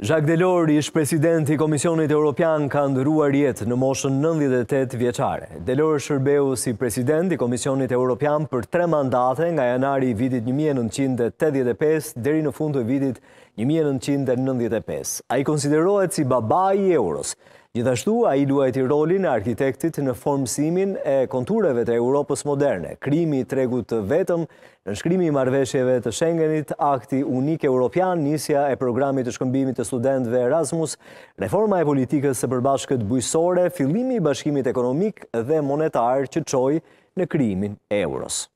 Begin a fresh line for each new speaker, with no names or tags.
Jacques Delors, ish president i Komisionit Europian, ka ndëruar jetë në moshën 98 vjeqare. Delors shërbehu si president i Komisionit Europian për tre mandate nga janari i vitit 1985 dheri në fund të vitit 1995. A i konsiderohet si baba i euros, Gjithashtu, a i luajti rolin e arkitektit në formësimin e kontureve të Europës moderne, krimi i tregut të vetëm, në shkrimi i marveshjeve të Schengenit, akti unik europian, nisja e programit të shkëmbimit të studentve Erasmus, reforma e politikës së përbashkët bujësore, filimi i bashkimit ekonomik dhe monetar që qoj në krimin e euros.